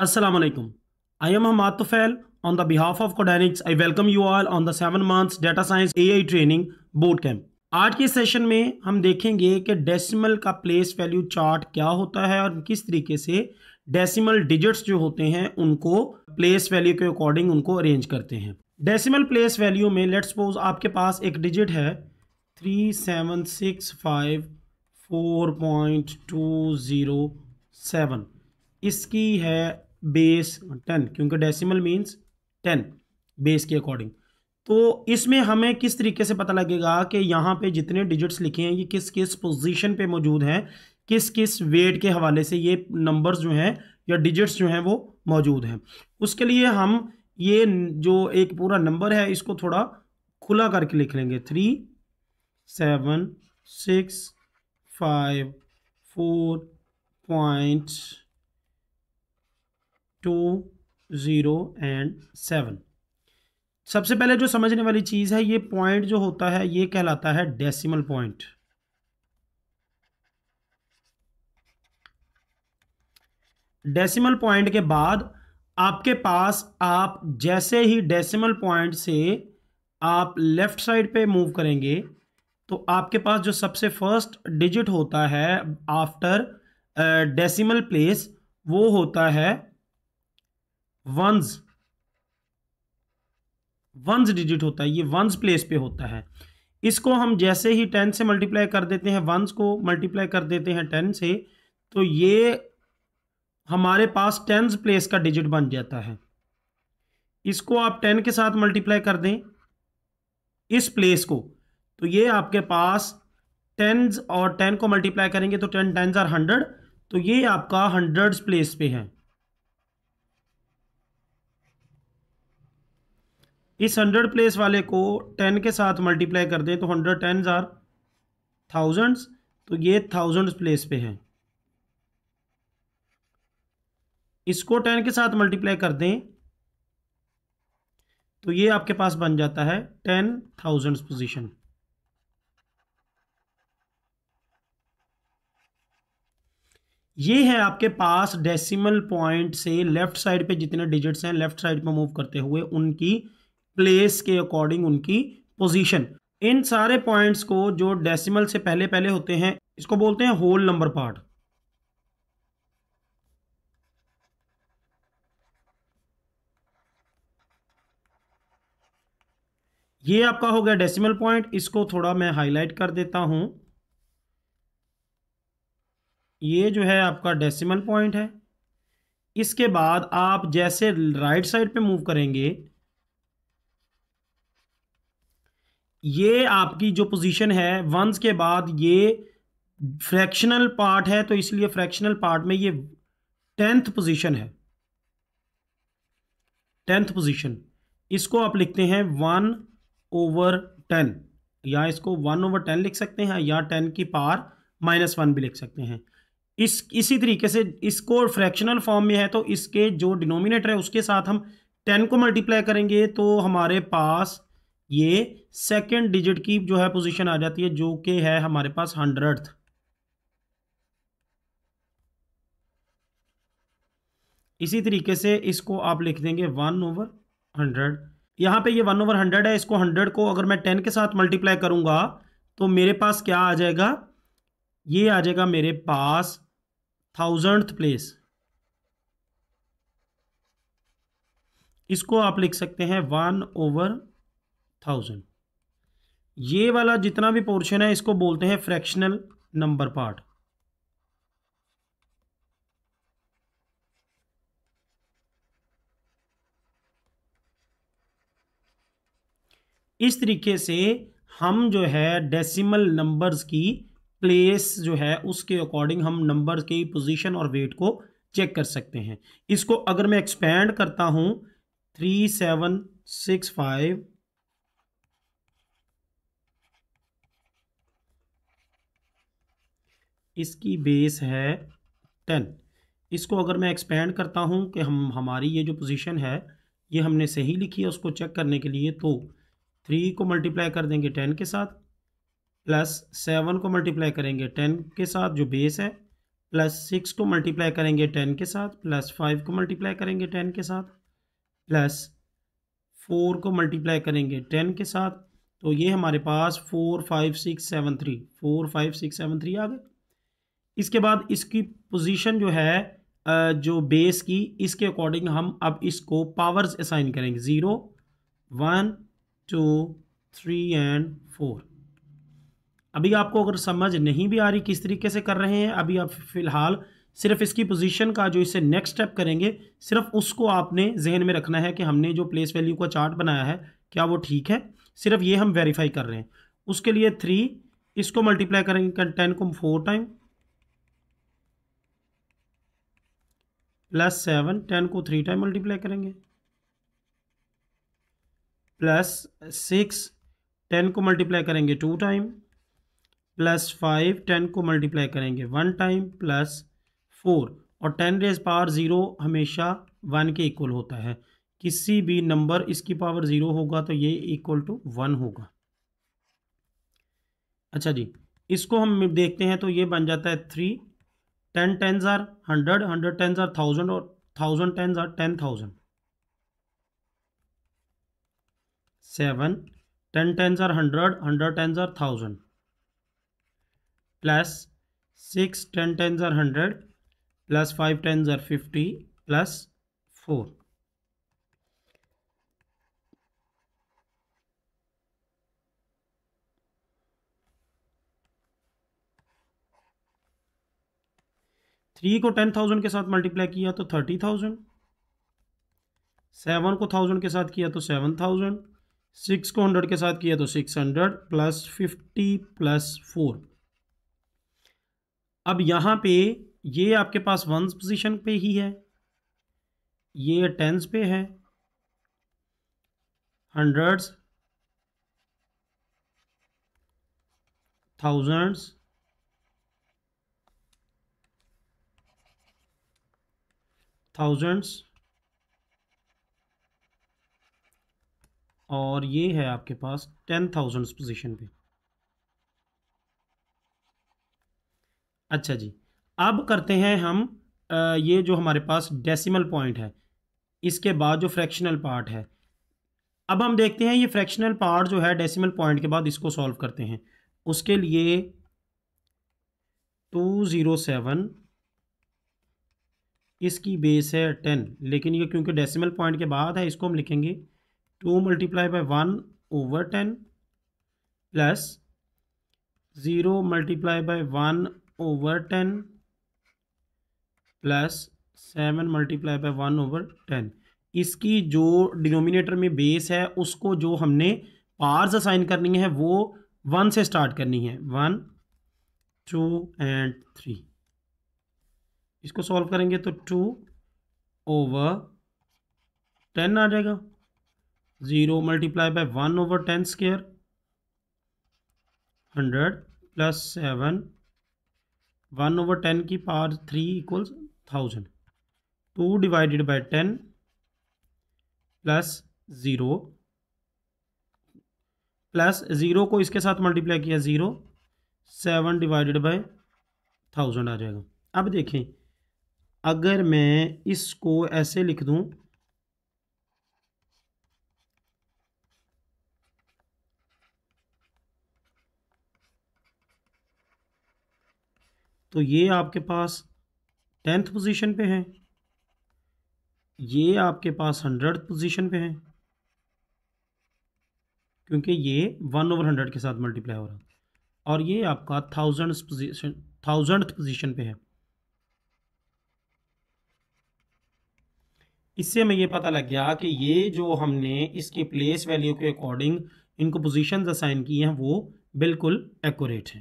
alaikum. I am Ahmad Tufail. On the behalf of Codenics, I welcome you all on the 7 months Data Science AI Training Bootcamp. आज के session में हम देखेंगे कि decimal का place value chart क्या होता है और किस तरीके से डेसिमल डिजिट्स जो होते हैं उनको प्लेस वैल्यू के अकॉर्डिंग उनको अरेंज करते हैं डेसिमल प्लेस वैल्यू में लेट्स सपोज आपके पास एक डिजिट है three seven six five four point two zero seven इसकी है बेस टेन क्योंकि डेसिमल मीन्स टेन बेस के अकॉर्डिंग तो इसमें हमें किस तरीके से पता लगेगा कि यहाँ पे जितने डिजिट्स लिखे हैं ये किस किस पोजीशन पे मौजूद हैं किस किस वेट के हवाले से ये नंबर्स जो हैं या डिजिट्स जो हैं वो मौजूद हैं उसके लिए हम ये जो एक पूरा नंबर है इसको थोड़ा खुला करके लिख लेंगे three seven six five four point two zero and seven सबसे पहले जो समझने वाली चीज़ है ये पॉइंट जो होता है ये कहलाता है डेसिमल पॉइंट डेसिमल पॉइंट के बाद आपके पास आप जैसे ही डेसिमल पॉइंट से आप लेफ़्ट साइड पे मूव करेंगे तो आपके पास जो सबसे फर्स्ट डिजिट होता है आफ्टर डेसिमल प्लेस वो होता है वंस वंस डिजिट होता है ये वंस प्लेस पे होता है इसको हम जैसे ही टेन से मल्टीप्लाई कर देते हैं वंस को मल्टीप्लाई कर देते हैं टेन से तो ये हमारे पास टेंस प्लेस का डिजिट बन जाता है इसको आप टेन के साथ मल्टीप्लाई कर दें इस प्लेस को तो ये आपके पास टेंस और टेन को मल्टीप्लाई करेंगे तो टेन टेंस आर हंड्रेड तो ये आपका हंड्रेड प्लेस पे है इस हंड्रेड प्लेस वाले को टेन के साथ मल्टीप्लाई कर दें तो हंड्रेड टेन आर थाउजेंड्स तो ये थाउजेंड्स प्लेस पे हैं इसको टेन के साथ मल्टीप्लाई कर दें तो ये आपके पास बन जाता है टेन थाउजेंड्स पोजिशन ये है आपके पास डेसिमल पॉइंट से लेफ्ट साइड पे जितने डिजिट्स हैं लेफ्ट साइड पे मूव करते हुए उनकी प्लेस के अकॉर्डिंग उनकी पोजीशन इन सारे पॉइंट्स को जो डेसिमल से पहले पहले होते हैं इसको बोलते हैं होल नंबर पार्ट ये आपका हो गया डेसिमल पॉइंट इसको थोड़ा मैं हाईलाइट कर देता हूं ये जो है आपका डेसिमल पॉइंट है इसके बाद आप जैसे राइट साइड पे मूव करेंगे ये आपकी जो पोजीशन है वंस के बाद ये फ्रैक्शनल पार्ट है तो इसलिए फ्रैक्शनल पार्ट में ये टेंथ पोजीशन है टेंथ पोजीशन इसको आप लिखते हैं वन ओवर टेन या इसको वन ओवर टेन लिख सकते हैं या टेन की पार माइनस वन भी लिख सकते हैं इस इसी तरीके से इसको फ्रैक्शनल फॉर्म में है तो इसके जो डिनोमिनेटर है उसके साथ हम टेन को मल्टीप्लाई करेंगे तो हमारे पास ये सेकेंड डिजिट की जो है पोजिशन आ जाती है जो कि है हमारे पास हंड्रेड इसी तरीके से इसको आप लिख देंगे वन ओवर हंड्रेड यहां पे ये वन ओवर हंड्रेड है इसको हंड्रेड को अगर मैं टेन के साथ मल्टीप्लाई करूंगा तो मेरे पास क्या आ जाएगा ये आ जाएगा मेरे पास थाउजेंड प्लेस इसको आप लिख सकते हैं वन ओवर थाउजेंड ये वाला जितना भी पोर्शन है इसको बोलते हैं फ्रैक्शनल नंबर पार्ट इस तरीके से हम जो है डेसिमल नंबर्स की प्लेस जो है उसके अकॉर्डिंग हम नंबर की पोजीशन और वेट को चेक कर सकते हैं इसको अगर मैं एक्सपेंड करता हूं थ्री सेवन सिक्स फाइव इसकी बेस है टेन इसको अगर मैं एक्सपेंड करता हूँ कि हम हमारी ये जो पोजीशन है ये हमने सही लिखी है उसको चेक करने के लिए तो थ्री को मल्टीप्लाई कर देंगे टेन के साथ प्लस सेवन को मल्टीप्लाई करेंगे टेन के साथ जो बेस है प्लस सिक्स को मल्टीप्लाई करेंगे टेन के साथ प्लस फाइव को मल्टीप्लाई करेंगे टेन के साथ प्लस फोर को मल्टीप्लाई करेंगे टेन के साथ तो ये हमारे पास four five six seven three four five six seven three आ गए इसके बाद इसकी पोजीशन जो है जो बेस की इसके अकॉर्डिंग हम अब इसको पावर्स असाइन करेंगे zero one two three and four अभी आपको अगर समझ नहीं भी आ रही किस तरीके से कर रहे हैं अभी आप फ़िलहाल सिर्फ इसकी पोजीशन का जो इसे नेक्स्ट स्टेप करेंगे सिर्फ उसको आपने जहन में रखना है कि हमने जो प्लेस वैल्यू का चार्ट बनाया है क्या वो ठीक है सिर्फ ये हम वेरीफाई कर रहे हैं उसके लिए थ्री इसको मल्टीप्लाई करेंगे टेन को four time plus seven ten को थ्री टाइम मल्टीप्लाई करेंगे प्लस सिक्स टेन को मल्टीप्लाई करेंगे two time plus five ten को मल्टीप्लाई करेंगे वन टाइम प्लस फोर और टेन रेज पावर ज़ीरो हमेशा वन के इक्वल होता है किसी भी नंबर इसकी पावर ज़ीरो होगा तो ये इक्वल टू वन होगा अच्छा जी इसको हम देखते हैं तो ये बन जाता है three 10 tens are 100 100 tens are 1000 or 1000 tens are 10000 7 10 tens are 100 100 tens are 1000 plus 6 10 tens are 100 plus 5 tens are 50 plus 4 three को टेन थाउजेंड के साथ मल्टीप्लाई किया तो थर्टी थाउजेंड सेवन को थाउजेंड के साथ किया तो सेवन थाउजेंड सिक्स को हंड्रेड के साथ किया तो six hundred plus fifty plus four अब यहाँ पे ये आपके पास वंस पोजीशन पे ही है ये टेंस पे है हंड्रेड्स थाउजेंड्स थाउजेंड्स और ये है आपके पास टेन थाउजेंड्स पोजिशन पे अच्छा जी अब करते हैं हम ये जो हमारे पास डेसिमल पॉइंट है इसके बाद जो फ्रैक्शनल पार्ट है अब हम देखते हैं ये फ्रैक्शनल पार्ट जो है डेसिमल पॉइंट के बाद इसको सॉल्व करते हैं उसके लिए टू ज़ीरो सेवन इसकी बेस है टेन लेकिन ये क्योंकि डेसिमल पॉइंट के बाद है इसको हम लिखेंगे two multiply by one over ten plus zero multiply by one over ten plus seven multiply by one over ten इसकी जो डिनोमिनेटर में बेस है उसको जो हमने पार्स असाइन करनी है वो वन से स्टार्ट करनी है वन टू एंड थ्री इसको सॉल्व करेंगे तो टू ओवर टेन आ जाएगा zero multiply by one over ten square hundred plus seven one over ten की power three equals thousand two divided by ten plus zero plus zero को इसके साथ multiply किया zero seven divided by thousand आ जाएगा अब देखें अगर मैं इसको ऐसे लिख दूं तो ये आपके पास टेंथ पोजीशन पे है ये आपके पास हंड्रेड पोजीशन पे है क्योंकि ये वन ओवर हंड्रेड के साथ मल्टीप्लाई हो रहा है और ये आपका थाउजेंड पोजीशन थाउजेंड पोजीशन पे है इससे हमें ये पता लग गया कि ये जो हमने इसके प्लेस वैल्यू के अकॉर्डिंग इनको पोजीशंस असाइन की हैं वो बिल्कुल एक्यूरेट हैं